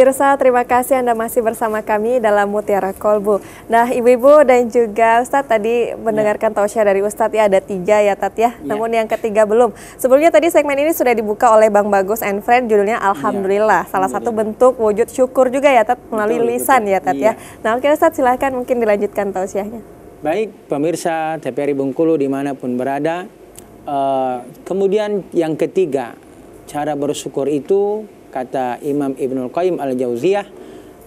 pemirsa, terima kasih Anda masih bersama kami dalam Mutiara Kolbu. Nah, Ibu-Ibu dan juga Ustadz tadi ya. mendengarkan tausiah dari Ustadz ya, ada tiga ya Tat ya, yeah. namun yang ketiga belum. Sebelumnya tadi segmen ini sudah dibuka oleh Bang Bagus and Friend, judulnya ya. Alhamdulillah. Ya. Salah satu bentuk wujud syukur juga ya Tat, melalui betul, lisan betul. ya Tat ya. ya. Nah oke Ustadz silahkan mungkin dilanjutkan tausiahnya. Baik pemirsa TPRI Bungkulu dimanapun berada, uh, kemudian yang ketiga, cara bersyukur itu kata Imam Ibnul Qayyim Al-Jauziyah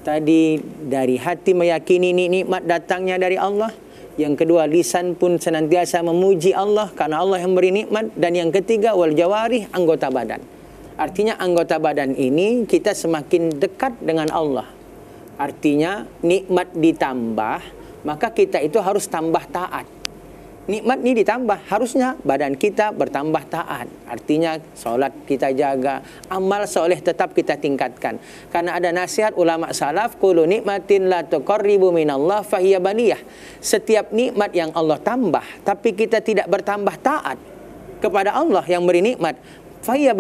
tadi dari hati meyakini ini nikmat datangnya dari Allah yang kedua lisan pun senantiasa memuji Allah karena Allah yang beri nikmat dan yang ketiga wal jawarih anggota badan artinya anggota badan ini kita semakin dekat dengan Allah artinya nikmat ditambah maka kita itu harus tambah taat nikmat ini ditambah harusnya badan kita bertambah taat artinya sholat kita jaga amal soleh tetap kita tingkatkan karena ada nasihat ulama salaf kulu nikmatin la tuqarribu minallah fahiya setiap nikmat yang Allah tambah tapi kita tidak bertambah taat kepada Allah yang beri nikmat fahiya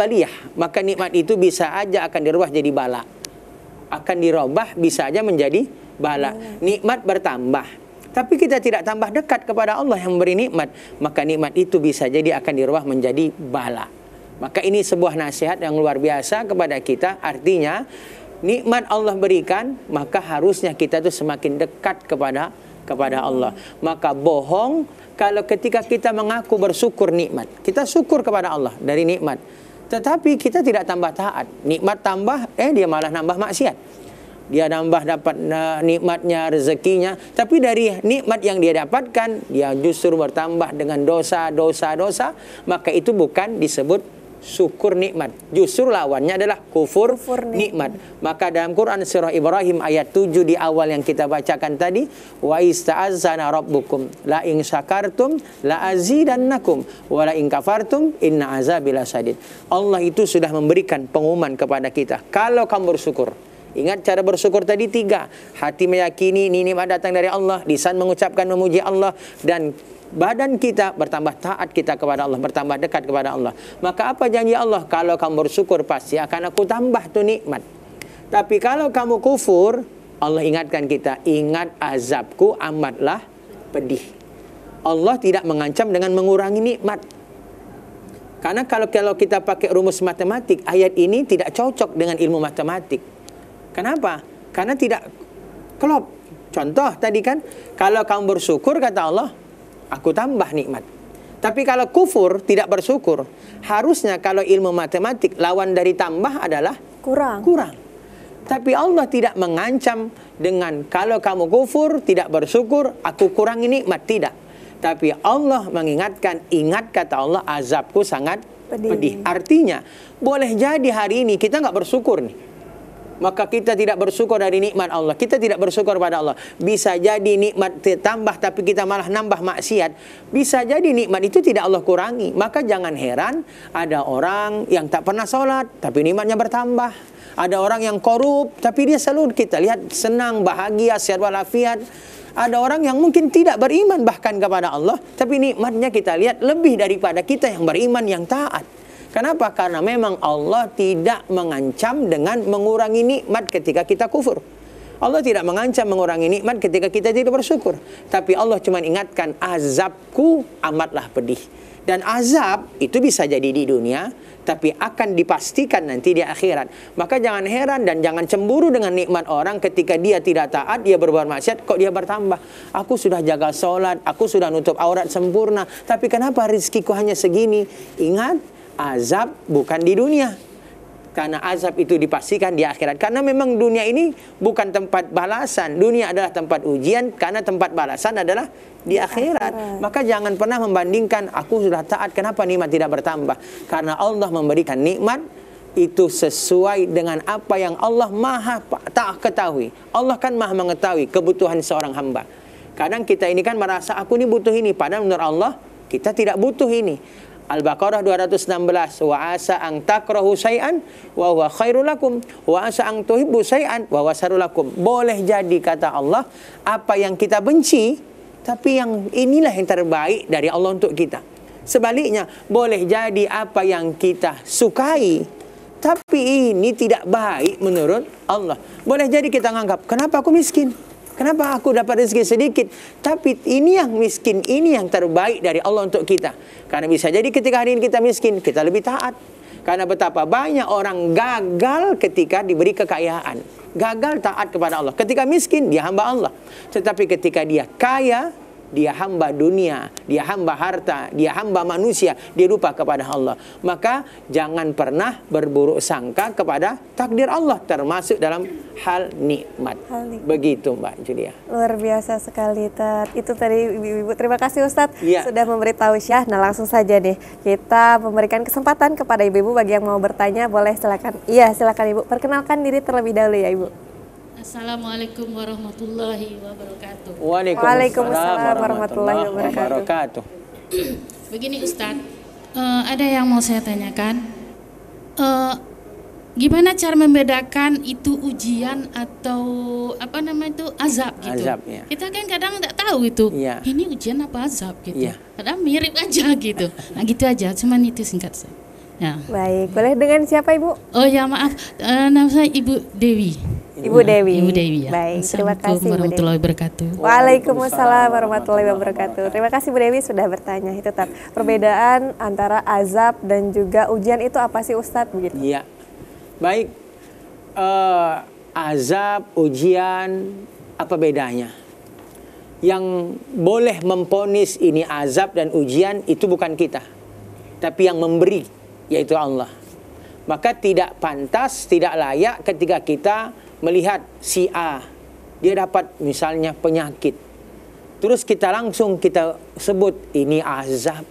maka nikmat itu bisa aja akan dirubah jadi bala akan dirubah bisa aja menjadi bala hmm. nikmat bertambah tapi kita tidak tambah dekat kepada Allah yang memberi nikmat, maka nikmat itu bisa jadi akan dirubah menjadi bala. Maka ini sebuah nasihat yang luar biasa kepada kita, artinya nikmat Allah berikan, maka harusnya kita itu semakin dekat kepada kepada Allah. Maka bohong kalau ketika kita mengaku bersyukur nikmat. Kita syukur kepada Allah dari nikmat. Tetapi kita tidak tambah taat. Nikmat tambah, eh dia malah nambah maksiat dia nambah dapat nikmatnya, rezekinya, tapi dari nikmat yang dia dapatkan, dia justru bertambah dengan dosa, dosa, dosa, maka itu bukan disebut syukur nikmat. Justru lawannya adalah kufur, kufur nikmat. nikmat. Maka dalam Quran surah Ibrahim ayat 7 di awal yang kita bacakan tadi, wa ista'azana rabbukum la in syakartum la azidannakum wa la in kafartum inna azabila sadid. Allah itu sudah memberikan pengumuman kepada kita, kalau kamu bersyukur, Ingat cara bersyukur tadi tiga. Hati meyakini nikmat datang dari Allah, lisan mengucapkan memuji Allah dan badan kita bertambah taat kita kepada Allah, bertambah dekat kepada Allah. Maka apa janji Allah? Kalau kamu bersyukur pasti akan aku tambah tuh nikmat. Tapi kalau kamu kufur, Allah ingatkan kita, ingat azabku amatlah pedih. Allah tidak mengancam dengan mengurangi nikmat. Karena kalau kalau kita pakai rumus matematik, ayat ini tidak cocok dengan ilmu matematik. Kenapa? Karena tidak klop. Contoh tadi kan, kalau kamu bersyukur kata Allah, aku tambah nikmat. Tapi kalau kufur tidak bersyukur, harusnya kalau ilmu matematik lawan dari tambah adalah kurang. Kurang. Tapi Allah tidak mengancam dengan kalau kamu kufur tidak bersyukur, aku kurangi nikmat tidak. Tapi Allah mengingatkan, ingat kata Allah azabku sangat pedih. pedih. Artinya, boleh jadi hari ini kita nggak bersyukur nih maka kita tidak bersyukur dari nikmat Allah. Kita tidak bersyukur pada Allah. Bisa jadi nikmat tambah tapi kita malah nambah maksiat. Bisa jadi nikmat itu tidak Allah kurangi. Maka jangan heran ada orang yang tak pernah sholat tapi nikmatnya bertambah. Ada orang yang korup tapi dia selalu kita lihat senang, bahagia, sehat walafiat. Ada orang yang mungkin tidak beriman bahkan kepada Allah tapi nikmatnya kita lihat lebih daripada kita yang beriman yang taat. Kenapa? Karena memang Allah tidak mengancam dengan mengurangi nikmat ketika kita kufur. Allah tidak mengancam mengurangi nikmat ketika kita tidak bersyukur. Tapi Allah cuma ingatkan, azabku amatlah pedih. Dan azab itu bisa jadi di dunia, tapi akan dipastikan nanti di akhirat. Maka jangan heran dan jangan cemburu dengan nikmat orang ketika dia tidak taat, dia berbuat maksiat, kok dia bertambah. Aku sudah jaga sholat, aku sudah nutup aurat sempurna, tapi kenapa rizkiku hanya segini? Ingat, azab bukan di dunia karena azab itu dipastikan di akhirat. Karena memang dunia ini bukan tempat balasan, dunia adalah tempat ujian karena tempat balasan adalah di akhirat. Maka jangan pernah membandingkan aku sudah taat kenapa nikmat tidak bertambah? Karena Allah memberikan nikmat itu sesuai dengan apa yang Allah Maha tak ketahui. Allah kan Maha mengetahui kebutuhan seorang hamba. Kadang kita ini kan merasa aku ini butuh ini padahal menurut Allah kita tidak butuh ini. Al-Baqarah 216 wa asa ang takrahu sayan wa huwa khairul lakum wa asa ang tuhibbu sayan wa wasarul lakum. Boleh jadi kata Allah apa yang kita benci tapi yang inilah yang terbaik dari Allah untuk kita. Sebaliknya, boleh jadi apa yang kita sukai tapi ini tidak baik menurut Allah. Boleh jadi kita anggap, kenapa aku miskin? Kenapa aku dapat rezeki sedikit? Tapi ini yang miskin, ini yang terbaik dari Allah untuk kita. Karena bisa jadi ketika hari ini kita miskin, kita lebih taat. Karena betapa banyak orang gagal ketika diberi kekayaan. Gagal taat kepada Allah. Ketika miskin, dia hamba Allah. Tetapi ketika dia kaya, dia hamba dunia, dia hamba harta, dia hamba manusia, dia lupa kepada Allah. Maka jangan pernah berburuk sangka kepada takdir Allah termasuk dalam hal nikmat. Hal nikmat. Begitu Mbak Julia. Luar biasa sekali Tad. Itu tadi Ibu-ibu terima kasih Ustadz ya. sudah memberitahu Syah. Nah, langsung saja deh kita memberikan kesempatan kepada Ibu-ibu bagi yang mau bertanya boleh silakan. Iya, silakan Ibu. Perkenalkan diri terlebih dahulu ya Ibu. Assalamualaikum warahmatullahi wabarakatuh. Waalaikumsalam, Waalaikumsalam warahmatullahi wabarakatuh. Begini Ustadz, uh, ada yang mau saya tanyakan. Uh, gimana cara membedakan itu ujian atau apa nama itu azab gitu? Azab, ya. Kita kan kadang tidak tahu itu. Ya. Ini ujian apa azab gitu? Ya. Kadang mirip aja gitu. Nah gitu aja, cuman itu singkat saja. Ya. Baik, boleh dengan siapa Ibu? Oh ya maaf, uh, nama saya Ibu Dewi. Ibu ya, Dewi. Ibu Dewi ya. Baik, terima kasih Ibu warahmatullahi wabarakatuh. Waalaikumsalam warahmatullahi wabarakatuh. Terima kasih Bu Dewi sudah bertanya. Itu tak perbedaan antara azab dan juga ujian itu apa sih Ustadz begitu? Iya. Baik. Uh, azab, ujian apa bedanya? Yang boleh memponis ini azab dan ujian itu bukan kita. Tapi yang memberi yaitu Allah. Maka tidak pantas, tidak layak ketika kita melihat si A. Dia dapat misalnya penyakit. Terus kita langsung kita sebut ini azab.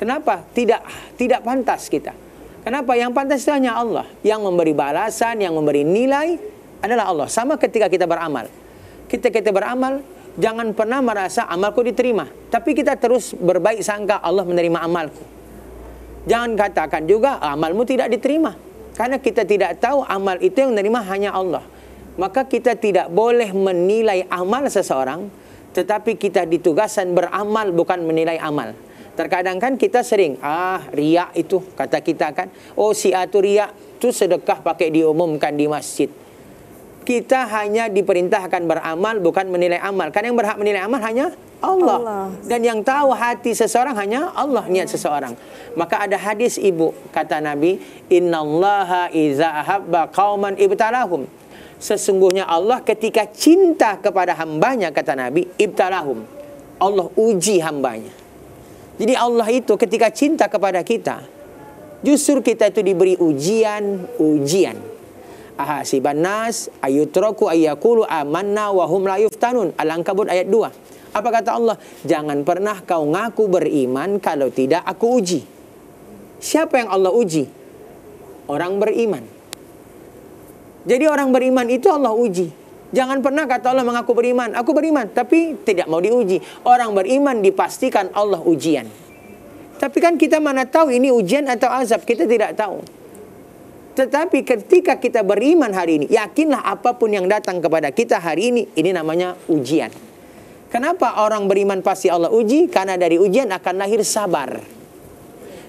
Kenapa? Tidak tidak pantas kita. Kenapa? Yang pantas itu hanya Allah. Yang memberi balasan, yang memberi nilai adalah Allah. Sama ketika kita beramal. Kita kita beramal, jangan pernah merasa amalku diterima. Tapi kita terus berbaik sangka Allah menerima amalku. Jangan katakan juga amalmu tidak diterima. Karena kita tidak tahu amal itu yang menerima hanya Allah. Maka kita tidak boleh menilai amal seseorang. Tetapi kita ditugaskan beramal bukan menilai amal. Terkadang kan kita sering, ah riak itu kata kita kan. Oh si A itu riak, itu sedekah pakai diumumkan di masjid. kita hanya diperintahkan beramal bukan menilai amal. Karena yang berhak menilai amal hanya Allah. Allah. Dan yang tahu hati seseorang hanya Allah niat seseorang. Maka ada hadis ibu kata Nabi, "Innallaha idza ahabba qauman ibtalahum." Sesungguhnya Allah ketika cinta kepada hambanya kata Nabi, ibtalahum. Allah uji hambanya. Jadi Allah itu ketika cinta kepada kita, justru kita itu diberi ujian, ujian ahasiban nas ayutroku ayakulu amanna wahum layuf la yuftanun al-ankabut ayat 2 apa kata Allah jangan pernah kau ngaku beriman kalau tidak aku uji siapa yang Allah uji orang beriman jadi orang beriman itu Allah uji Jangan pernah kata Allah mengaku beriman. Aku beriman, tapi tidak mau diuji. Orang beriman dipastikan Allah ujian. Tapi kan kita mana tahu ini ujian atau azab, kita tidak tahu. Tetapi ketika kita beriman hari ini, yakinlah apapun yang datang kepada kita hari ini, ini namanya ujian. Kenapa orang beriman pasti Allah uji? Karena dari ujian akan lahir sabar.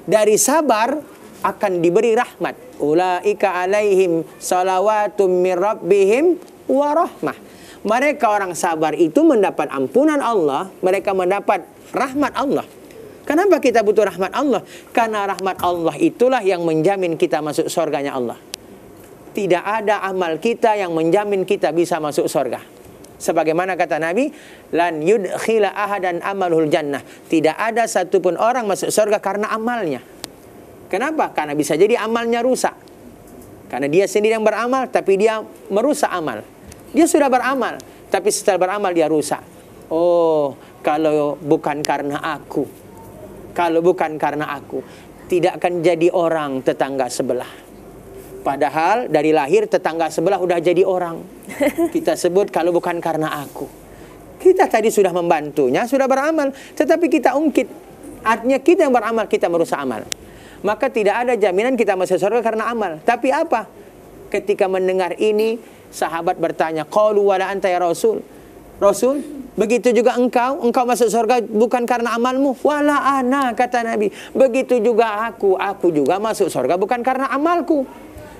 Dari sabar akan diberi rahmat. Ulaika alaihim salawatum min rabbihim Mereka orang sabar itu mendapat ampunan Allah, mereka mendapat rahmat Allah. Kenapa kita butuh rahmat Allah? Karena rahmat Allah itulah yang menjamin kita masuk surganya Allah. Tidak ada amal kita yang menjamin kita bisa masuk surga. Sebagaimana kata Nabi, lan yudkhila ahadan amalul jannah. Tidak ada satupun orang masuk surga karena amalnya. Kenapa? Karena bisa jadi amalnya rusak. Karena dia sendiri yang beramal, tapi dia merusak amal. Dia sudah beramal, tapi setelah beramal dia rusak. Oh, kalau bukan karena aku, kalau bukan karena aku tidak akan jadi orang tetangga sebelah. Padahal dari lahir tetangga sebelah udah jadi orang. Kita sebut kalau bukan karena aku. Kita tadi sudah membantunya, sudah beramal. Tetapi kita ungkit. Artinya kita yang beramal, kita merusak amal. Maka tidak ada jaminan kita masuk surga karena amal. Tapi apa? Ketika mendengar ini, sahabat bertanya, Qalu wala anta ya Rasul. Rasul. Begitu juga engkau, engkau masuk surga bukan karena amalmu. Wala ana, kata Nabi. Begitu juga aku, aku juga masuk surga bukan karena amalku.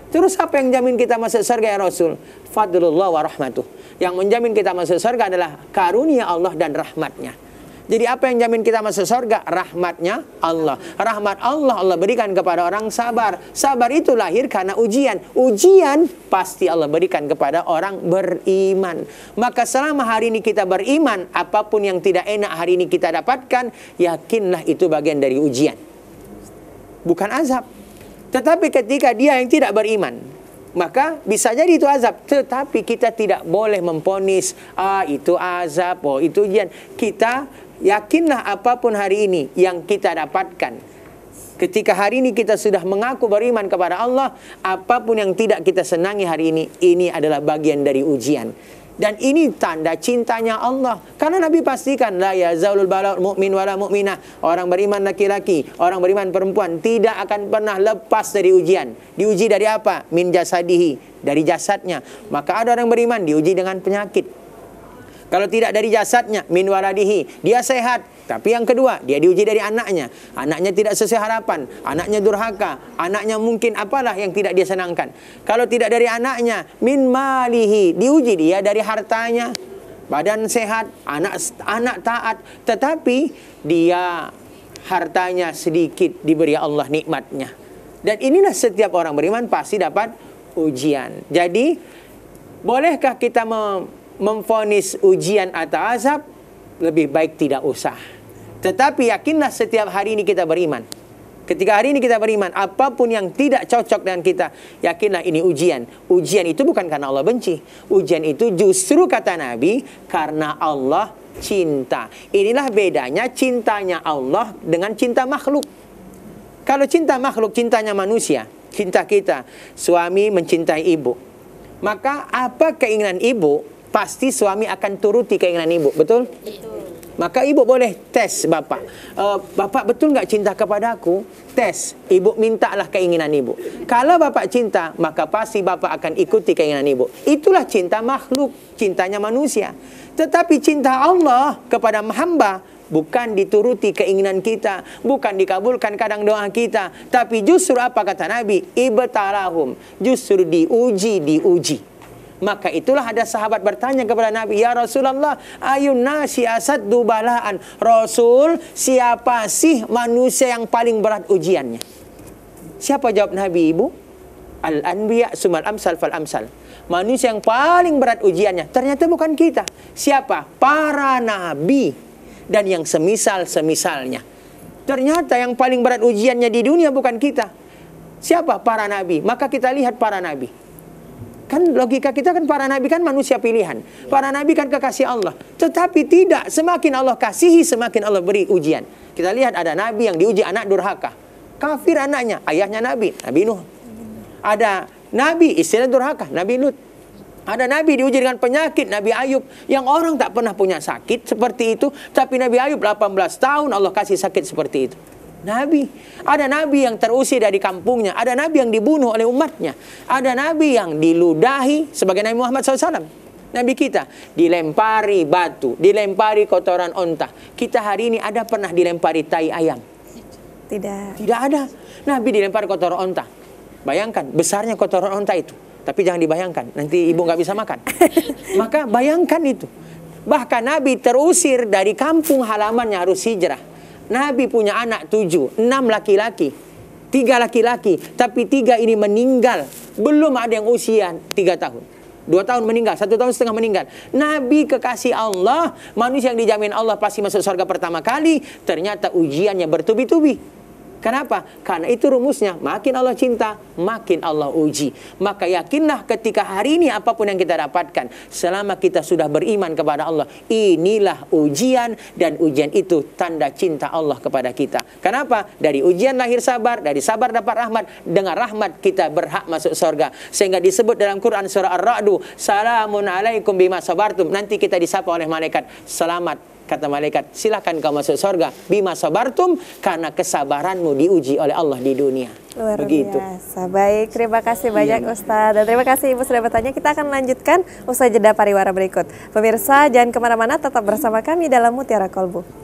Terus apa yang jamin kita masuk surga ya Rasul? Fadlullah wa rahmatuh. Yang menjamin kita masuk surga adalah karunia Allah dan rahmatnya. Jadi apa yang jamin kita masuk surga? Rahmatnya Allah. Rahmat Allah Allah berikan kepada orang sabar. Sabar itu lahir karena ujian. Ujian pasti Allah berikan kepada orang beriman. Maka selama hari ini kita beriman, apapun yang tidak enak hari ini kita dapatkan, yakinlah itu bagian dari ujian. Bukan azab. Tetapi ketika dia yang tidak beriman, maka bisa jadi itu azab. Tetapi kita tidak boleh memponis, ah itu azab, oh itu ujian. Kita Yakinlah apapun hari ini yang kita dapatkan. Ketika hari ini kita sudah mengaku beriman kepada Allah, apapun yang tidak kita senangi hari ini, ini adalah bagian dari ujian. Dan ini tanda cintanya Allah. Karena Nabi pastikan la Zaulul bala mukmin wala mukminah. Orang beriman laki-laki, orang beriman perempuan tidak akan pernah lepas dari ujian. Diuji dari apa? Min jasadihi, dari jasadnya. Maka ada orang beriman diuji dengan penyakit, kalau tidak dari jasadnya, min waladihi, dia sehat. Tapi yang kedua, dia diuji dari anaknya. Anaknya tidak sesuai harapan, anaknya durhaka, anaknya mungkin apalah yang tidak dia senangkan. Kalau tidak dari anaknya, min malihi, diuji dia dari hartanya. Badan sehat, anak anak taat, tetapi dia hartanya sedikit diberi Allah nikmatnya. Dan inilah setiap orang beriman pasti dapat ujian. Jadi, bolehkah kita mem memfonis ujian atau azab, lebih baik tidak usah. Tetapi yakinlah setiap hari ini kita beriman. Ketika hari ini kita beriman, apapun yang tidak cocok dengan kita, yakinlah ini ujian. Ujian itu bukan karena Allah benci. Ujian itu justru kata Nabi karena Allah cinta. Inilah bedanya cintanya Allah dengan cinta makhluk. Kalau cinta makhluk, cintanya manusia, cinta kita. Suami mencintai ibu. Maka apa keinginan ibu pasti suami akan turuti keinginan ibu, betul? Betul. Maka ibu boleh tes bapa. Uh, eh, bapa betul enggak cinta kepada aku? Tes. Ibu mintalah keinginan ibu. Kalau bapa cinta, maka pasti bapa akan ikuti keinginan ibu. Itulah cinta makhluk, cintanya manusia. Tetapi cinta Allah kepada hamba bukan dituruti keinginan kita, bukan dikabulkan kadang doa kita, tapi justru apa kata Nabi? Ibtalahum. Justru diuji, diuji. Maka itulah ada sahabat bertanya kepada Nabi, "Ya Rasulullah, ayunna nasi asad dubalaan? Rasul, siapa sih manusia yang paling berat ujiannya? Siapa jawab Nabi, Ibu? Al-anbiya sumal amsal fal amsal. Manusia yang paling berat ujiannya ternyata bukan kita. Siapa? Para nabi dan yang semisal-semisalnya. Ternyata yang paling berat ujiannya di dunia bukan kita. Siapa? Para nabi. Maka kita lihat para nabi Kan logika kita kan para nabi kan manusia pilihan. Para nabi kan kekasih Allah. Tetapi tidak, semakin Allah kasihi semakin Allah beri ujian. Kita lihat ada nabi yang diuji anak durhaka. Kafir anaknya, ayahnya nabi, Nabi Nuh. Ada nabi istilah durhaka, Nabi Lut. Ada nabi diuji dengan penyakit Nabi Ayub yang orang tak pernah punya sakit seperti itu, tapi Nabi Ayub 18 tahun Allah kasih sakit seperti itu. Nabi. Ada nabi yang terusir dari kampungnya. Ada nabi yang dibunuh oleh umatnya. Ada nabi yang diludahi sebagai Nabi Muhammad SAW. Nabi kita dilempari batu, dilempari kotoran onta. Kita hari ini ada pernah dilempari tai ayam? Tidak. Tidak ada. Nabi dilempari kotoran onta. Bayangkan besarnya kotoran onta itu. Tapi jangan dibayangkan, nanti ibu nggak bisa makan. Maka bayangkan itu. Bahkan Nabi terusir dari kampung halamannya harus hijrah Nabi punya anak tujuh, enam laki-laki, tiga laki-laki, tapi tiga ini meninggal. Belum ada yang usia tiga tahun. Dua tahun meninggal, satu tahun setengah meninggal. Nabi kekasih Allah, manusia yang dijamin Allah pasti masuk surga pertama kali, ternyata ujiannya bertubi-tubi. Kenapa? Karena itu rumusnya. Makin Allah cinta, makin Allah uji. Maka yakinlah ketika hari ini apapun yang kita dapatkan, selama kita sudah beriman kepada Allah, inilah ujian dan ujian itu tanda cinta Allah kepada kita. Kenapa? Dari ujian lahir sabar, dari sabar dapat rahmat, dengan rahmat kita berhak masuk surga. Sehingga disebut dalam Quran surah Ar-Ra'du, "Salamun alaikum bima sabartum." Nanti kita disapa oleh malaikat, "Selamat kata malaikat silahkan kau masuk surga bima sabartum karena kesabaranmu diuji oleh Allah di dunia Luar begitu biasa. baik terima kasih iya. banyak iya. Ustaz dan terima kasih Ibu sudah bertanya kita akan lanjutkan usai jeda pariwara berikut pemirsa jangan kemana-mana tetap bersama kami dalam Mutiara Kolbu